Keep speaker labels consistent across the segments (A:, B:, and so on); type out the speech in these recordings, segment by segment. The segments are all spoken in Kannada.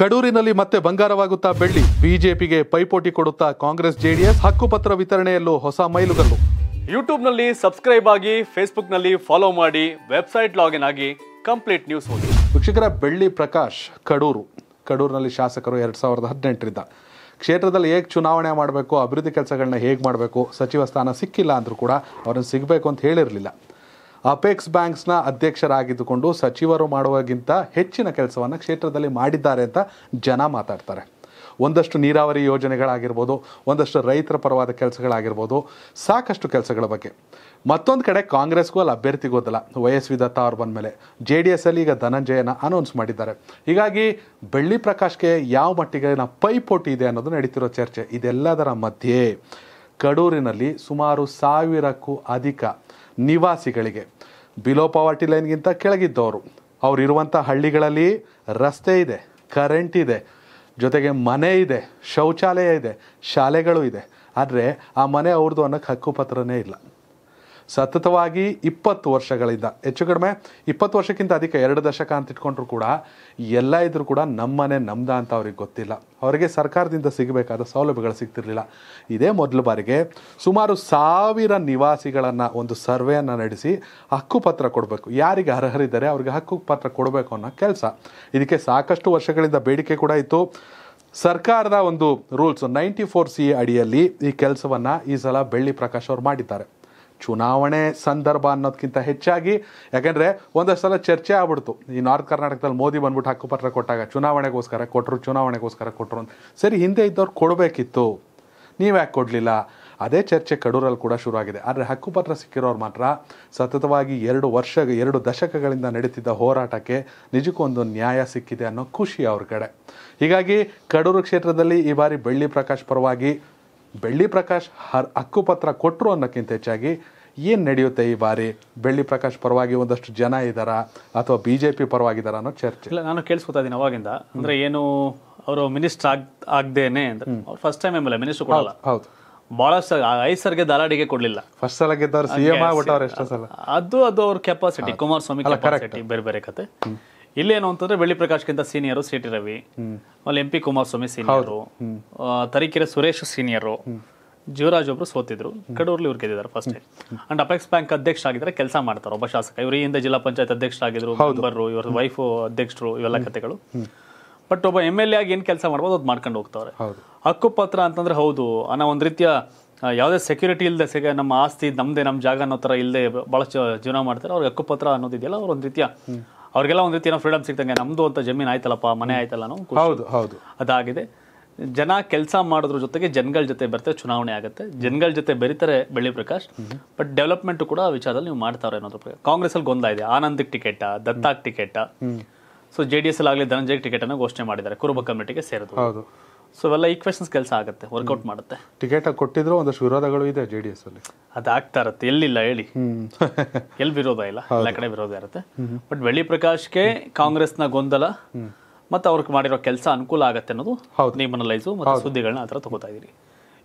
A: ಕಡೂರಿನಲ್ಲಿ ಮತ್ತೆ ಬಂಗಾರವಾಗುತ್ತಾ ಬೆಳ್ಳಿ ಬಿಜೆಪಿಗೆ ಪೈಪೋಟಿ ಕೊಡುತ್ತಾ ಕಾಂಗ್ರೆಸ್ ಜೆಡಿಎಸ್ ಹಕ್ಕುಪತ್ರ ವಿತರಣೆಯಲ್ಲೂ ಹೊಸ ಮೈಲುಗಲ್ಲು
B: ಯೂಟ್ಯೂಬ್ನಲ್ಲಿ ಸಬ್ಸ್ಕ್ರೈಬ್ ಆಗಿ ಫೇಸ್ಬುಕ್ನಲ್ಲಿ ಫಾಲೋ ಮಾಡಿ ವೆಬ್ಸೈಟ್ ಲಾಗಿನ್ ಆಗಿ ಕಂಪ್ಲೀಟ್ ನ್ಯೂಸ್ ಓದಿ
A: ವೀಕ್ಷಕರ ಬೆಳ್ಳಿ ಪ್ರಕಾಶ್ ಕಡೂರು ಕಡೂರಿನಲ್ಲಿ ಶಾಸಕರು ಎರಡು ಸಾವಿರದ ಹದಿನೆಂಟರಿಂದ ಕ್ಷೇತ್ರದಲ್ಲಿ ಹೇಗೆ ಚುನಾವಣೆ ಮಾಡಬೇಕು ಅಭಿವೃದ್ಧಿ ಕೆಲಸಗಳನ್ನ ಹೇಗೆ ಮಾಡಬೇಕು ಸಚಿವ ಸ್ಥಾನ ಸಿಕ್ಕಿಲ್ಲ ಅಂದರೂ ಕೂಡ ಅವರನ್ನು ಸಿಗಬೇಕು ಅಂತ ಹೇಳಿರಲಿಲ್ಲ ಅಪೆಕ್ಸ್ ಬ್ಯಾಂಕ್ಸ್ನ ಅಧ್ಯಕ್ಷರಾಗಿದ್ದುಕೊಂಡು ಸಚಿವರು ಮಾಡುವಗಿಂತ ಹೆಚ್ಚಿನ ಕೆಲಸವನ್ನು ಕ್ಷೇತ್ರದಲ್ಲಿ ಮಾಡಿದ್ದಾರೆ ಅಂತ ಜನ ಮಾತಾಡ್ತಾರೆ ಒಂದಷ್ಟು ನೀರಾವರಿ ಯೋಜನೆಗಳಾಗಿರ್ಬೋದು ಒಂದಷ್ಟು ರೈತರ ಪರವಾದ ಕೆಲಸಗಳಾಗಿರ್ಬೋದು ಸಾಕಷ್ಟು ಕೆಲಸಗಳ ಬಗ್ಗೆ ಮತ್ತೊಂದು ಕಡೆ ಕಾಂಗ್ರೆಸ್ಗೂ ಅಲ್ಲಿ ಅಭ್ಯರ್ಥಿ ಗೊತ್ತಲ್ಲ ವಯಸ್ವಿ ದತ್ತ ಅವ್ರು ಬಂದ ಮೇಲೆ ಜೆ ಡಿ ಅಲ್ಲಿ ಈಗ ಧನಂಜಯನ ಅನೌನ್ಸ್ ಮಾಡಿದ್ದಾರೆ ಹೀಗಾಗಿ ಬೆಳ್ಳಿ ಪ್ರಕಾಶ್ಗೆ ಯಾವ ಮಟ್ಟಿಗೆ ಪೈಪೋಟಿ ಇದೆ ಅನ್ನೋದು ನಡೀತಿರೋ ಚರ್ಚೆ ಇದೆಲ್ಲದರ ಮಧ್ಯೆ ಕಡೂರಿನಲ್ಲಿ ಸುಮಾರು ಸಾವಿರಕ್ಕೂ ಅಧಿಕ ನಿವಾಸಿಗಳಿಗೆ ಬಿಲೋ ಪಾವರ್ಟಿ ಲೈನ್ಗಿಂತ ಕೆಳಗಿದ್ದವರು ಅವರಿರುವಂಥ ಹಳ್ಳಿಗಳಲ್ಲಿ ರಸ್ತೆ ಇದೆ ಕರೆಂಟ್ ಇದೆ ಜೊತೆಗೆ ಮನೆ ಇದೆ ಶೌಚಾಲಯ ಇದೆ ಶಾಲೆಗಳು ಇದೆ ಆದರೆ ಆ ಮನೆ ಅವ್ರದ್ದು ಅನ್ನೋಕ್ಕೆ ಹಕ್ಕುಪತ್ರನೇ ಇಲ್ಲ ಸತತವಾಗಿ ಇಪ್ಪತ್ತು ವರ್ಷಗಳಿಂದ ಹೆಚ್ಚು ಕಡಿಮೆ ಇಪ್ಪತ್ತು ವರ್ಷಕ್ಕಿಂತ ಅಧಿಕ ಎರಡು ದಶಕ ಅಂತ ಇಟ್ಕೊಂಡ್ರು ಕೂಡ ಎಲ್ಲ ಇದ್ರೂ ಕೂಡ ನಮ್ಮನೆ ನಮ್ದ ಅಂತ ಅವ್ರಿಗೆ ಗೊತ್ತಿಲ್ಲ ಅವರಿಗೆ ಸರ್ಕಾರದಿಂದ ಸಿಗಬೇಕಾದ ಸೌಲಭ್ಯಗಳು ಸಿಗ್ತಿರಲಿಲ್ಲ ಇದೇ ಮೊದಲ ಬಾರಿಗೆ ಸುಮಾರು ಸಾವಿರ ನಿವಾಸಿಗಳನ್ನು ಒಂದು ಸರ್ವೆಯನ್ನು ನಡೆಸಿ ಹಕ್ಕುಪತ್ರ ಕೊಡಬೇಕು ಯಾರಿಗೆ ಅರ್ಹರಿದ್ದಾರೆ ಅವ್ರಿಗೆ ಹಕ್ಕುಪತ್ರ ಕೊಡಬೇಕು ಅನ್ನೋ ಕೆಲಸ ಇದಕ್ಕೆ ಸಾಕಷ್ಟು ವರ್ಷಗಳಿಂದ ಬೇಡಿಕೆ ಕೂಡ ಇತ್ತು ಸರ್ಕಾರದ ಒಂದು rules ninety four C A ಅಡಿಯಲ್ಲಿ ಈ ಕೆಲಸವನ್ನು ಈ ಸಲ ಬೆಳ್ಳಿ ಪ್ರಕಾಶ್ ಅವರು ಮಾಡಿದ್ದಾರೆ ಚುನಾವಣೆ ಸಂದರ್ಭ ಅನ್ನೋದಕ್ಕಿಂತ ಹೆಚ್ಚಾಗಿ ಯಾಕೆಂದರೆ ಒಂದಷ್ಟು ಸಲ ಚರ್ಚೆ ಆಗ್ಬಿಡ್ತು ಈ ನಾರ್ತ್ ಕರ್ನಾಟಕದಲ್ಲಿ ಮೋದಿ ಬಂದ್ಬಿಟ್ಟು ಹಕ್ಕುಪತ್ರ ಕೊಟ್ಟಾಗ ಚುನಾವಣೆಗೋಸ್ಕರ ಕೊಟ್ಟರು ಚುನಾವಣೆಗೋಸ್ಕರ ಕೊಟ್ಟರು ಅಂತ ಸರಿ ಹಿಂದೆ ಇದ್ದವ್ರು ಕೊಡಬೇಕಿತ್ತು ನೀವ್ಯಾಕೆ ಕೊಡಲಿಲ್ಲ ಅದೇ ಚರ್ಚೆ ಕಡೂರಲ್ಲಿ ಕೂಡ ಶುರುವಾಗಿದೆ ಆದರೆ ಹಕ್ಕುಪತ್ರ ಸಿಕ್ಕಿರೋರು ಮಾತ್ರ ಸತತವಾಗಿ ಎರಡು ವರ್ಷ ಎರಡು ದಶಕಗಳಿಂದ ನಡೀತಿದ್ದ ಹೋರಾಟಕ್ಕೆ ನಿಜಕ್ಕೂ ಒಂದು ನ್ಯಾಯ ಸಿಕ್ಕಿದೆ ಅನ್ನೋ ಖುಷಿ ಅವ್ರ ಕಡೆ ಹೀಗಾಗಿ ಕಡೂರು ಕ್ಷೇತ್ರದಲ್ಲಿ ಈ ಬಾರಿ ಬೆಳ್ಳಿ ಪ್ರಕಾಶ್ ಪರವಾಗಿ ಬೆಳ್ಳಿ ಪ್ರಕಾಶ್ ಹರ್ ಪತ್ರ ಕೊಟ್ಟರು ಅನ್ನೋಕ್ಕಿಂತ ಹೆಚ್ಚಾಗಿ ಏನು ನಡೆಯುತ್ತೆ ಈ ಬಾರಿ ಬೆಳ್ಳಿ ಪ್ರಕಾಶ್ ಪರವಾಗಿ ಒಂದಷ್ಟು ಜನ ಇದ್ದಾರಾ ಅಥವಾ ಬಿ ಜೆ ಪಿ ಪರವಾಗಿದ್ದಾರ ಅನ್ನೋ ಚರ್ಚೆ
B: ಇಲ್ಲ ನಾನು ಕೇಳಿಸ್ಕೊತಾ ಇದ್ದೀನಿ ಅವಾಗಿಂದ ಅಂದರೆ ಏನು ಅವರು ಮಿನಿಸ್ಟರ್ ಆಗ್ ಆಗದೇನೆ ಅಂದ್ರೆ ಫಸ್ಟ್ ಟೈಮ್ ಎಂಬಲ್ಲ ಮಿನಿಸ್ಟರ್ ಕೊಡಲ್ಲ ಹೌದು ಬಹಳಷ್ಟು ಐಸರ್ಗೆ ದಲಾಡಿಗೆ ಕೊಡಲಿಲ್ಲ
A: ಫಸ್ಟ್ ಸಲ ಗೆದ್ದವರು ಸಿ ಎಂ ಎಷ್ಟೋ ಸಲ
B: ಅದು ಅದು ಅವ್ರ ಕೆಪಾಸಿಟಿ ಕುಮಾರಸ್ವಾಮಿ ಕೆಪಾಸಿಟಿ ಬೇರೆ ಬೇರೆ ಕತೆ ಇಲ್ಲೇನು ಅಂತಂದ್ರೆ ಬೆಳ್ಳಿ ಪ್ರಕಾಶ್ಗಿಂತ ಸೀನಿಯರ್ ಸಿ ರವಿ ಆಮೇಲೆ M P Kumaraswamy senior Tarikere Suresh senior Jeevaraj ಒಬ್ರು ಸೋತಿದ್ರು ಕಡೂರ್ಲಿ ಇವ್ರು ಗೆದ್ದಿದ್ದಾರೆ ಫಸ್ಟ್ ಅಂಡ್ ಅಪೆಕ್ಸ್ ಬ್ಯಾಂಕ್ ಅಧ್ಯಕ್ಷ ಆಗಿದ್ರೆ ಕೆಲಸ ಮಾಡ್ತಾರೆ ಒಬ್ಬ ಶಾಸಕ ಇವರು ಹಿಂದೆ ಜಿಲ್ಲಾ ಪಂಚಾಯತ್ ಆಗಿದ್ರು ಮೆಂಬರು ಇವರ ವೈಫ್ ಅಧ್ಯಕ್ಷರು ಇವೆಲ್ಲ ಕಥೆಗಳು ಬಟ್ ಒಬ್ಬ ಎಮ್ ಎಲ್ ಎ ಆಗಿ ಏನ್ ಕೆಲಸ ಮಾಡ್ಬೋದು ಅದ್ ಮಾಡ್ಕೊಂಡು ಹೋಗ್ತಾವ್ರೆ ಹಕ್ಕುಪತ್ರ ಅಂತಂದ್ರೆ ಹೌದು ಅನ್ನೋ ಒಂದ್ ರೀತಿಯ ಯಾವುದೇ ಸೆಕ್ಯೂರಿಟಿ ಇಲ್ಲದೆ ಸಿಗ ನಮ್ಮ ಆಸ್ತಿ ನಮ್ಮದೇ ನಮ್ಮ ಜಾಗ ಅನ್ನೋ ತರ ಇಲ್ಲದೆ ಬಹಳಷ್ಟು ಜೀವನ ಮಾಡ್ತಾರೆ ಅವ್ರಿಗೆ ಹಕ್ಕುಪತ್ರ ಅನ್ನೋದಿದೆಯಲ್ಲ ಅವ್ರ ಒಂದ್ ರೀತಿಯ ಅವ್ರಿಗೆಲ್ಲ ಒಂದು ರೀತಿ ಏನೋ ಫ್ರೀಡಮ್ ಸಿಗ್ತಂಗೆ ನಮ್ದು ಅಂತ ಜಮೀನ್ ಆಯ್ತಲ್ಲಪ್ಪ ಮನೆ ಆಯ್ತಲ್ಲ ಹೌದು ಹೌದು ಅದಾಗಿದೆ ಜನ ಕೆಲಸ ಮಾಡೋದ್ರ ಜೊತೆಗೆ ಜನಗಳ ಜೊತೆ ಬರ್ತಾರೆ ಚುನಾವಣೆ ಆಗುತ್ತೆ ಜನಗಳ ಜೊತೆ ಬೆರೀತಾರೆ ಬೆಳ್ಳಿ ಪ್ರಕಾಶ್ ಬಟ್ ಡೆವಲಪ್ಮೆಂಟ್ ಕೂಡ ಆ ವಿಚಾರದಲ್ಲಿ ನೀವು ಮಾಡ್ತಾರೆ ಅನ್ನೋದ್ರ ಕಾಂಗ್ರೆಸ್ ಅಲ್ಲಿ ಗೊಂದ ಇದೆ ಆನಂದಿಗೆ ಟಿಕೆಟ್ ದತ್ತಾಕ್ ticket so J D S ಅಲ್ಲಿ ಆಗಲಿ ಧನಂಜಯ್ ಟಿಕೆಟ್ ಅನ್ನು ಘೋಷಣೆ ಮಾಡಿದ್ದಾರೆ ಕುರುಬ ಕಮಿಟಿಗೆ ಸೇರಿದ್ರು ಸೊ ಇವೆಲ್ಲ ಈಕ್ವೇಶನ್ಸ್ ಕೆಲಸ ಆಗುತ್ತೆ ವರ್ಕೌಟ್ ಮಾಡುತ್ತೆ
A: ಟಿಕೆಟ್ ಕೊಟ್ಟಿದ್ರು ಒಂದಷ್ಟು ವಿರೋಧಗಳು ಇದೆ ಜೆ ಡಿ ಎಸ್ ಅಲ್ಲಿ
B: ಅದಾಗ್ತಾ ಇರುತ್ತೆ ಎಲ್ಲಿಲ್ಲ ಹೇಳಿ ಎಲ್ಲಿ ವಿರೋಧ ಇಲ್ಲ ಎಲ್ಲ ಕಡೆ ವಿರೋಧ ಇರುತ್ತೆ ಬಟ್ ಬೆಳ್ಳಿ ಪ್ರಕಾಶ್ಗೆ ಕಾಂಗ್ರೆಸ್ನ ಗೊಂದಲ ಮತ್ತು ಅವ್ರಿಗೆ ಮಾಡಿರೋ ಕೆಲಸ ಅನುಕೂಲ ಆಗುತ್ತೆ ಅನ್ನೋದು ನೀವು ಅನಲೈಸು ಮತ್ತು ಸುದ್ದಿಗಳನ್ನ ಆತರ ತಗೋತಾ ಇದ್ದೀರಿ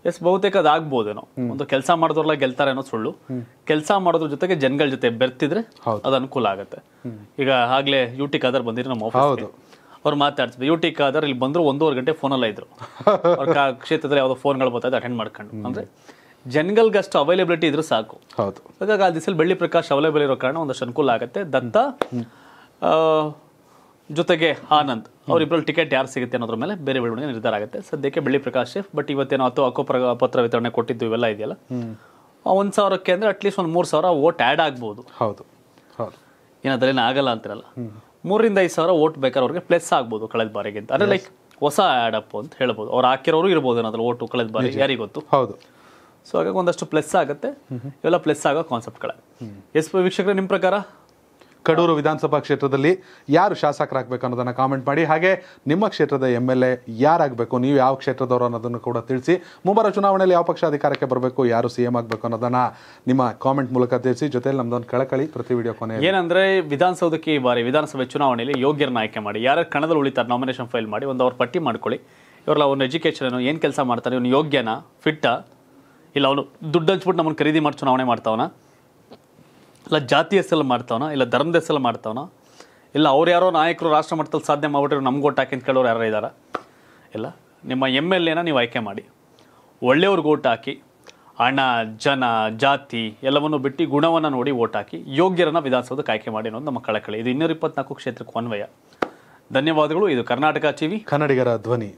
B: ಎಸ್ ಬಹುತೇಕ ಅದಾಗ್ಬೋದೇನೋ ಒಂದು ಕೆಲಸ ಮಾಡಿದ್ರಲ್ಲ ಗೆಲ್ತಾರೆ ಅನ್ನೋ ಸುಳ್ಳು ಕೆಲಸ ಮಾಡೋದ್ರ ಜೊತೆಗೆ ಜನಗಳ ಜೊತೆ ಬೆರ್ತಿದ್ರೆ ಅದು ಅನುಕೂಲ ಆಗುತ್ತೆ ಈಗ ಆಗ್ಲೇ ಯುಟಿ ಕಾದರ್ ಬಂದಿರಿ ನಮ್ಮ ಆಫೀಸ್ ಅವ್ರು ಮಾತಾಡ್ತಿದ್ರು ಯು ಟಿಕ್ ಆದ್ರೆ ಇಲ್ಲಿ ಬಂದರು ಒಂದೂವರೆ ಗಂಟೆ ಫೋನಲ್ಲೇ ಇದ್ರು ಅವ್ರ ಕ್ಷೇತ್ರದಲ್ಲಿ ಯಾವುದೋ ಫೋನ್ಗಳು ಬರ್ತಾ ಅಟೆಂಡ್ ಮಾಡ್ಕೊಂಡು ಅಂದರೆ ಜನಗಳಿಗೆ ಅಷ್ಟು ಅವೈಲೇಬಿಲಿಟಿ ಇದ್ರೂ ಸಾಕು ಹೌದು ಹಾಗಾಗಿ ಆ ದಿಸಲ್ಲಿ ಬೆಳ್ಳಿ ಪ್ರಕಾಶ್ ಅವೈಲೇಬಲ್ ಇರೋ ಕಾರಣ ಒಂದಷ್ಟು ಅನುಕೂಲ ಆಗುತ್ತೆ ದಂತ ಜೊತೆಗೆ ಆನಂದ್ ಅವರಿಬ್ಬರಲ್ಲಿ ಟಿಕೆಟ್ ಯಾರು ಸಿಗುತ್ತೆ ಅನ್ನೋದ್ರ ಮೇಲೆ ಬೇರೆ ಬೆಳವಣಿಗೆ ನಿರ್ಧಾರ ಆಗುತ್ತೆ ಸದ್ಯಕ್ಕೆ ಬೆಳ್ಳಿ ಪ್ರಕಾಶ್ ಬಟ್ ಇವತ್ತೇನೋ ಅಥವಾ ಅಕ್ಕೋ ಪತ್ರ ವಿತರಣೆ ಕೊಟ್ಟಿದ್ದು ಇವೆಲ್ಲ ಇದೆಯಲ್ಲ ಒಂದು ಸಾವಿರಕ್ಕೆ ಅಂದರೆ ಅಟ್ಲೀಸ್ಟ್ ಒಂದು ಮೂರು ಸಾವಿರ ವೋಟ್ ಆ್ಯಡ್ ಆಗ್ಬೋದು ಹೌದು ಹೌದು ಆಗಲ್ಲ ಅಂತಿರಲ್ಲ ಮೂರಿಂದ ಐದು ಸಾವಿರ ಓಟ್ ಬೇಕಾದ್ರೆ ಅವ್ರಿಗೆ ಪ್ಲಸ್ ಆಗ್ಬೋದು ಕಳೆದ ಬಾರಿಗಿಂತ ಅಂದ್ರೆ ಲೈಕ್ ಹೊಸ ಆ್ಯಡ್ ಅಪ್ ಅಂತ ಹೇಳ್ಬೋದು ಅವ್ರು ಹಾಕಿರೋರು ಇರ್ಬೋದು ಏನಾದ್ರು ಓಟು ಕಳೆದ ಬಾರಿ ಯಾರಿಗೆ ಗೊತ್ತು ಹೌದು ಸೊ ಹಾಗಾಗಿ ಒಂದಷ್ಟು ಪ್ಲಸ್ ಆಗುತ್ತೆ ಇವೆಲ್ಲ ಪ್ಲಸ್ ಆಗೋ ಕಾನ್ಸೆಪ್ಟ್ಗಳೇ ಎಸ್ ವೀಕ್ಷಕರೇ ನಿಮ್ಮ ಪ್ರಕಾರ
A: ಕಡೂರು ವಿಧಾನಸಭಾ ಕ್ಷೇತ್ರದಲ್ಲಿ ಯಾರು ಶಾಸಕರಾಗಬೇಕು ಅನ್ನೋದನ್ನು ಕಾಮೆಂಟ್ ಮಾಡಿ ಹಾಗೆ ನಿಮ್ಮ ಕ್ಷೇತ್ರದ ಎಮ್ ಎಲ್ ಎ ಯಾರಾಗಬೇಕು ನೀವು ಯಾವ ಕ್ಷೇತ್ರದವರು ಅನ್ನೋದನ್ನು ಕೂಡ ತಿಳಿಸಿ ಮುಂಬರುವ ಚುನಾವಣೆಯಲ್ಲಿ ಯಾವ ಪಕ್ಷ ಅಧಿಕಾರಕ್ಕೆ ಬರಬೇಕು ಯಾರು ಸಿ ಎಂ ಆಗಬೇಕು ಅನ್ನೋದನ್ನು ನಿಮ್ಮ ಕಾಮೆಂಟ್ ಮೂಲಕ ತಿಳಿಸಿ ಜೊತೆಯಲ್ಲಿ ನಮ್ಮದೊಂದು ಕಳಕಳಿ ಪ್ರತಿ ವಿಡಿಯೋ ಕೊನೆ
B: ಏನಂದರೆ ವಿಧಾನಸೌಧಕ್ಕೆ ಈ ಬಾರಿ ವಿಧಾನಸಭೆ ಚುನಾವಣೆಯಲ್ಲಿ ಯೋಗ್ಯರನ್ನ ಆಯ್ಕೆ ಮಾಡಿ ಯಾರು ಕಣದಲ್ಲಿ ಉಳಿತಾರೆ ನಾಮಿನೇಷನ್ ಫೈಲ್ ಮಾಡಿ ಒಂದು ಅವ್ರ ಪಟ್ಟಿ ಮಾಡ್ಕೊಳ್ಳಿ ಇವರೆಲ್ಲ ಅವ್ನ ಎಜುಕೇಷನ್ ಏನು ಕೆಲಸ ಮಾಡ್ತಾರೆ ಇವನು ಯೋಗ್ಯನ ಫಿಟ್ಟಾ ಇಲ್ಲ ಅವನು ದುಡ್ಡು ಹಂಚ್ಬಿಟ್ಟು ನಮ್ಮನ್ನು ಖರೀದಿ ಮಾಡಿ ಚುನಾವಣೆ ಮಾಡ್ತಾವನ ಇಲ್ಲ ಜಾತಿ ಹೆಸರಲ್ಲಿ ಮಾಡ್ತಾವನ ಇಲ್ಲ ಧರ್ಮದ ಹೆಸರಲ್ಲಿ ಮಾಡ್ತಾವನ ಇಲ್ಲ ಅವ್ರು ಯಾರೋ ನಾಯಕರು ರಾಷ್ಟ್ರ ಮಟ್ಟದಲ್ಲಿ ಸಾಧ್ಯ ಮಾಡ್ಬಿಟ್ಟರೆ ನಮ್ಗೆ ಓಟ್ ಹಾಕಿ ಅಂತ ಕೇಳೋರು ಯಾರು ಇದ್ದಾರ ಇಲ್ಲ ನಿಮ್ಮ ಎಮ್ ಎಲ್ ಎನ ನೀವು ಆಯ್ಕೆ ಮಾಡಿ ಒಳ್ಳೆಯವ್ರಿಗೆ ಓಟ್ ಹಾಕಿ ಹಣ ಜನ ಜಾತಿ ಎಲ್ಲವನ್ನು ಬಿಟ್ಟು ಗುಣವನ್ನು ನೋಡಿ ಓಟ್ ಹಾಕಿ ಯೋಗ್ಯರನ್ನು ವಿಧಾನಸೌಧಕ್ಕೆ ಆಯ್ಕೆ ಮಾಡಿ ಅನ್ನೋದು ನಮ್ಮ ಕಳಕಳಿ ಇದು ಇನ್ನೂರ ಇಪ್ಪತ್ನಾಲ್ಕು ಕ್ಷೇತ್ರಕ್ಕೆ ಅನ್ವಯ ಧನ್ಯವಾದಗಳು ಇದು ಕರ್ನಾಟಕ ಟಿವಿ ಕನ್ನಡಿಗರ ಧ್ವನಿ